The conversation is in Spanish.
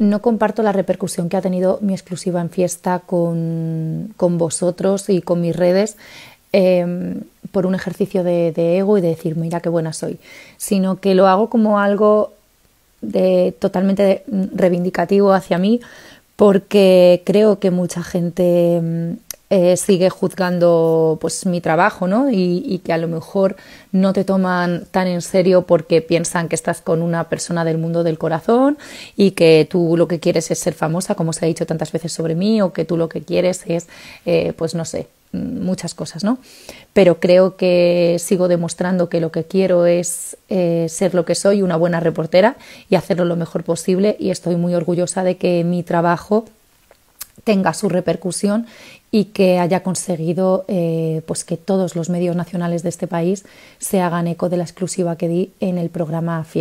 No comparto la repercusión que ha tenido mi exclusiva en fiesta con, con vosotros y con mis redes em, por un ejercicio de, ego y de decir, mira qué buena soy, sino que lo hago como algo de, totalmente mm, reivindicativo hacia mí porque creo que mucha gente em, eh, sigue juzgando pues mi trabajo, ¿no? Y, que a lo mejor no te toman tan en serio porque piensan que estás con una persona del mundo del corazón y que tú lo que quieres es ser famosa, como se ha dicho tantas veces sobre mí, o que tú lo que quieres es, eh, pues no sé, mm, muchas cosas, ¿no? Pero creo que sigo demostrando que lo que quiero es eh, ser lo que soy, una buena reportera y hacerlo lo mejor posible y estoy muy orgullosa de que mi trabajo tenga su repercusión y que haya conseguido eh, pues que todos los medios nacionales de este país se hagan eco de la exclusiva que di en el programa FIES.